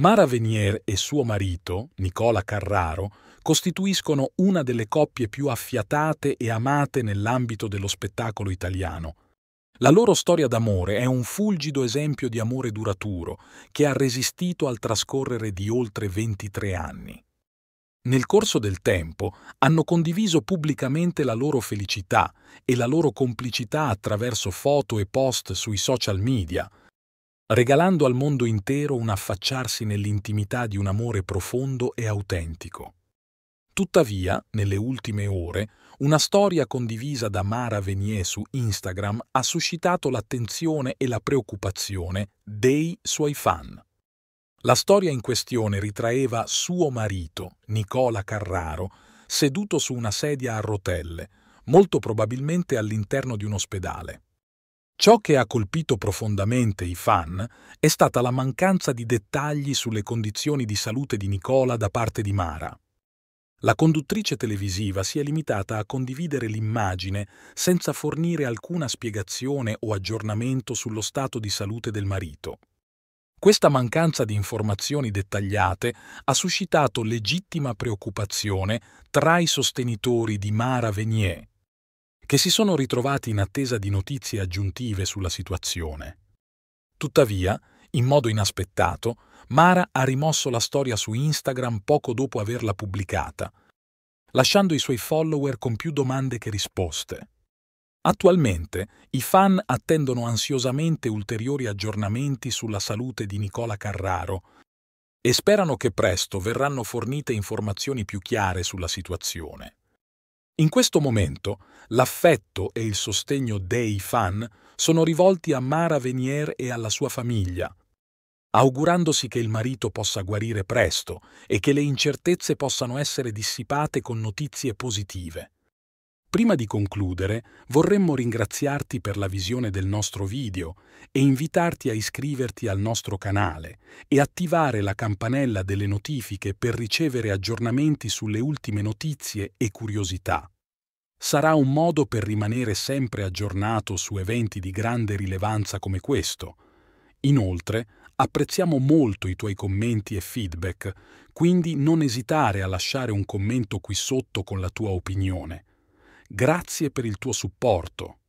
Mara Venier e suo marito, Nicola Carraro, costituiscono una delle coppie più affiatate e amate nell'ambito dello spettacolo italiano. La loro storia d'amore è un fulgido esempio di amore duraturo che ha resistito al trascorrere di oltre 23 anni. Nel corso del tempo hanno condiviso pubblicamente la loro felicità e la loro complicità attraverso foto e post sui social media, regalando al mondo intero un affacciarsi nell'intimità di un amore profondo e autentico. Tuttavia, nelle ultime ore, una storia condivisa da Mara Venier su Instagram ha suscitato l'attenzione e la preoccupazione dei suoi fan. La storia in questione ritraeva suo marito, Nicola Carraro, seduto su una sedia a rotelle, molto probabilmente all'interno di un ospedale. Ciò che ha colpito profondamente i fan è stata la mancanza di dettagli sulle condizioni di salute di Nicola da parte di Mara. La conduttrice televisiva si è limitata a condividere l'immagine senza fornire alcuna spiegazione o aggiornamento sullo stato di salute del marito. Questa mancanza di informazioni dettagliate ha suscitato legittima preoccupazione tra i sostenitori di Mara Venier, che si sono ritrovati in attesa di notizie aggiuntive sulla situazione. Tuttavia, in modo inaspettato, Mara ha rimosso la storia su Instagram poco dopo averla pubblicata, lasciando i suoi follower con più domande che risposte. Attualmente i fan attendono ansiosamente ulteriori aggiornamenti sulla salute di Nicola Carraro e sperano che presto verranno fornite informazioni più chiare sulla situazione. In questo momento l'affetto e il sostegno dei fan sono rivolti a Mara Venier e alla sua famiglia, augurandosi che il marito possa guarire presto e che le incertezze possano essere dissipate con notizie positive. Prima di concludere, vorremmo ringraziarti per la visione del nostro video e invitarti a iscriverti al nostro canale e attivare la campanella delle notifiche per ricevere aggiornamenti sulle ultime notizie e curiosità sarà un modo per rimanere sempre aggiornato su eventi di grande rilevanza come questo. Inoltre, apprezziamo molto i tuoi commenti e feedback, quindi non esitare a lasciare un commento qui sotto con la tua opinione. Grazie per il tuo supporto.